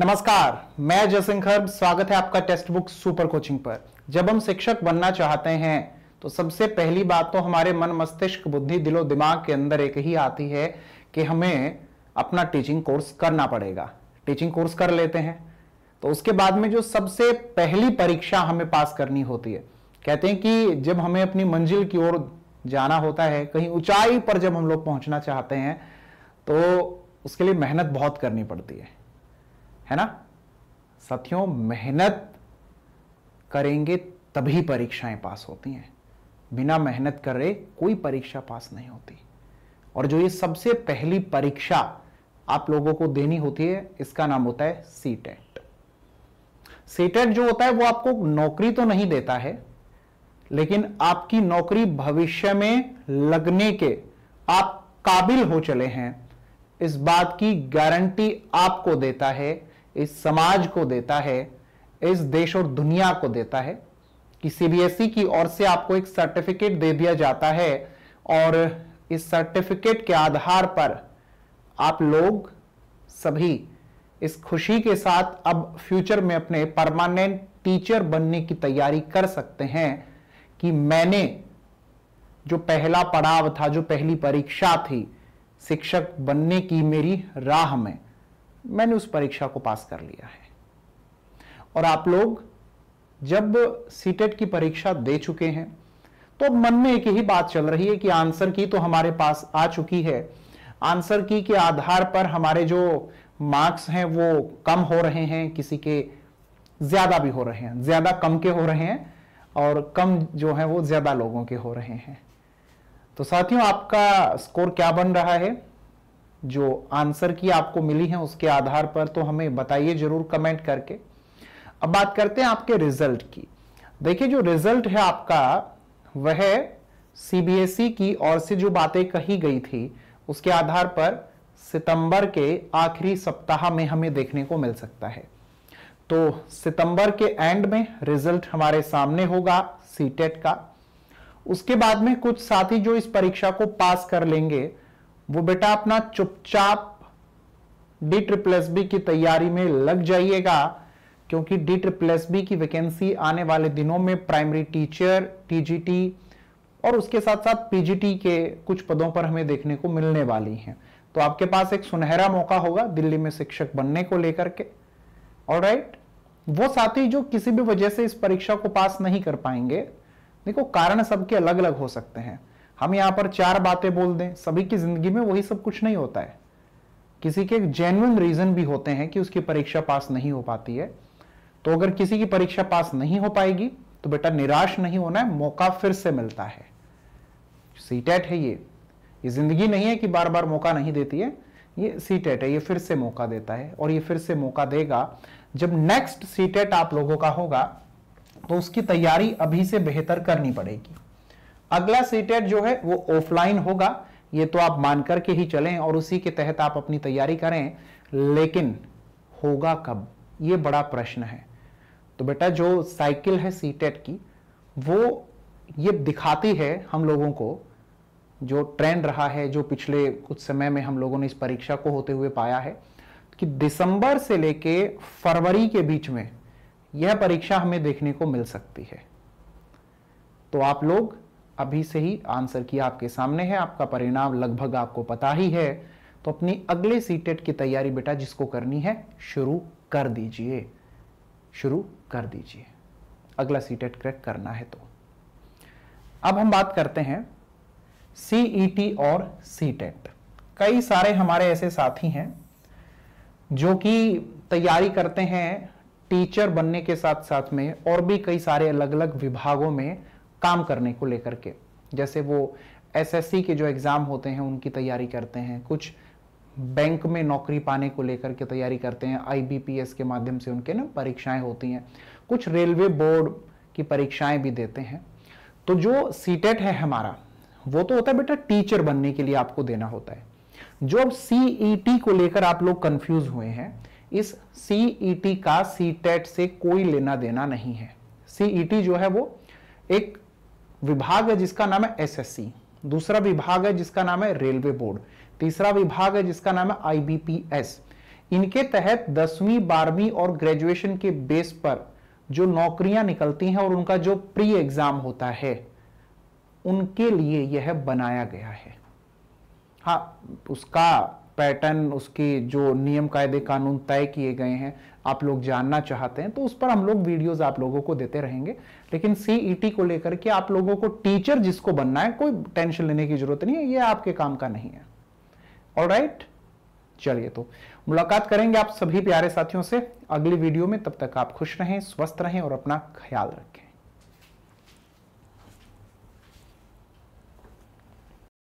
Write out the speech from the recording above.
नमस्कार मैं जसिंग स्वागत है आपका टेक्स्ट बुक सुपर कोचिंग पर जब हम शिक्षक बनना चाहते हैं तो सबसे पहली बात तो हमारे मन मस्तिष्क बुद्धि दिलो दिमाग के अंदर एक ही आती है कि हमें अपना टीचिंग कोर्स करना पड़ेगा टीचिंग कोर्स कर लेते हैं तो उसके बाद में जो सबसे पहली परीक्षा हमें पास करनी होती है कहते हैं कि जब हमें अपनी मंजिल की ओर जाना होता है कहीं ऊंचाई पर जब हम लोग पहुंचना चाहते हैं तो उसके लिए मेहनत बहुत करनी पड़ती है है ना साथियों मेहनत करेंगे तभी परीक्षाएं पास होती हैं बिना मेहनत करे कोई परीक्षा पास नहीं होती और जो ये सबसे पहली परीक्षा आप लोगों को देनी होती है इसका नाम होता है सी टेट सी टेट जो होता है वो आपको नौकरी तो नहीं देता है लेकिन आपकी नौकरी भविष्य में लगने के आप काबिल हो चले हैं इस बात की गारंटी आपको देता है इस समाज को देता है इस देश और दुनिया को देता है कि सीबीएसई e की ओर से आपको एक सर्टिफिकेट दे दिया जाता है और इस सर्टिफिकेट के आधार पर आप लोग सभी इस खुशी के साथ अब फ्यूचर में अपने परमानेंट टीचर बनने की तैयारी कर सकते हैं कि मैंने जो पहला पड़ाव था जो पहली परीक्षा थी शिक्षक बनने की मेरी राह में मैंने उस परीक्षा को पास कर लिया है और आप लोग जब सीटेट e की परीक्षा दे चुके हैं तो मन में एक ही बात चल रही है कि आंसर की तो हमारे पास आ चुकी है आंसर की के आधार पर हमारे जो मार्क्स हैं वो कम हो रहे हैं किसी के ज्यादा भी हो रहे हैं ज्यादा कम के हो रहे हैं और कम जो है वो ज्यादा लोगों के हो रहे हैं तो साथियों आपका स्कोर क्या बन रहा है जो आंसर की आपको मिली है उसके आधार पर तो हमें बताइए जरूर कमेंट करके अब बात करते हैं आपके रिजल्ट की देखिए जो रिजल्ट है आपका वह सीबीएसई की ओर से जो बातें कही गई थी उसके आधार पर सितंबर के आखिरी सप्ताह में हमें देखने को मिल सकता है तो सितंबर के एंड में रिजल्ट हमारे सामने होगा सीटेट का उसके बाद में कुछ साथी जो इस परीक्षा को पास कर लेंगे वो बेटा अपना चुपचाप डी ट्रिपल एस बी की तैयारी में लग जाइएगा क्योंकि डी ट्रिपल एस बी की वैकेंसी आने वाले दिनों में प्राइमरी टीचर टीजीटी और उसके साथ साथ पीजीटी के कुछ पदों पर हमें देखने को मिलने वाली हैं तो आपके पास एक सुनहरा मौका होगा दिल्ली में शिक्षक बनने को लेकर के और राइट वो साथी जो किसी भी वजह से इस परीक्षा को पास नहीं कर पाएंगे देखो कारण सबके अलग अलग हो सकते हैं हम यहाँ पर चार बातें बोल दें सभी की जिंदगी में वही सब कुछ नहीं होता है किसी के जेन्युन रीजन भी होते हैं कि उसकी परीक्षा पास नहीं हो पाती है तो अगर किसी की परीक्षा पास नहीं हो पाएगी तो बेटा निराश नहीं होना है मौका फिर से मिलता है सीटेट e है ये ये जिंदगी नहीं है कि बार बार मौका नहीं देती है ये सीटेट e है ये फिर से मौका देता है और ये फिर से मौका देगा जब नेक्स्ट सीटेट e आप लोगों का होगा तो उसकी तैयारी अभी से बेहतर करनी पड़ेगी अगला सीटेट जो है वो ऑफलाइन होगा ये तो आप मान करके ही चलें और उसी के तहत आप अपनी तैयारी करें लेकिन होगा कब ये बड़ा प्रश्न है तो बेटा जो साइकिल है सीटेट की वो ये दिखाती है हम लोगों को जो ट्रेंड रहा है जो पिछले कुछ समय में हम लोगों ने इस परीक्षा को होते हुए पाया है कि दिसंबर से लेके फरवरी के बीच में यह परीक्षा हमें देखने को मिल सकती है तो आप लोग अभी से ही आंसर किया आपके सामने है आपका परिणाम लगभग आपको पता ही है तो अपनी अगले सी टेट e की तैयारी बेटा जिसको करनी है शुरू कर दीजिए शुरू कर दीजिए अगला सीटेट e क्रैक करना है तो अब हम बात करते हैं सीईटी e और सी टेट कई सारे हमारे ऐसे साथी हैं जो कि तैयारी करते हैं टीचर बनने के साथ साथ में और भी कई सारे अलग अलग विभागों में काम करने को लेकर के जैसे वो एसएससी के जो एग्ज़ाम होते हैं उनकी तैयारी करते हैं कुछ बैंक में नौकरी पाने को लेकर के तैयारी करते हैं आईबीपीएस के माध्यम से उनके ना परीक्षाएं होती हैं कुछ रेलवे बोर्ड की परीक्षाएं भी देते हैं तो जो सीटेट e है हमारा वो तो होता है बेटा टीचर बनने के लिए आपको देना होता है जो अब सीईटी e को लेकर आप लोग कंफ्यूज हुए हैं इस सीईटी e का सीटेट से कोई लेना देना नहीं है सीईटी जो है वो एक विभाग है जिसका नाम है एसएससी दूसरा विभाग है जिसका नाम है रेलवे बोर्ड तीसरा विभाग है जिसका नाम है आईबीपीएस इनके तहत दसवीं बारहवीं और ग्रेजुएशन के बेस पर जो नौकरियां निकलती हैं और उनका जो प्री एग्जाम होता है उनके लिए यह बनाया गया है हाँ उसका पैटर्न उसके जो नियम कायदे कानून तय किए गए हैं आप लोग जानना चाहते हैं तो उस पर हम लोग वीडियोस आप लोगों को देते रहेंगे लेकिन सीईटी e को लेकर के आप लोगों को टीचर जिसको बनना है कोई टेंशन लेने की जरूरत नहीं है ये आपके काम का नहीं है ऑल राइट चलिए तो मुलाकात करेंगे आप सभी प्यारे साथियों से अगली वीडियो में तब तक आप खुश रहें स्वस्थ रहें और अपना ख्याल रखें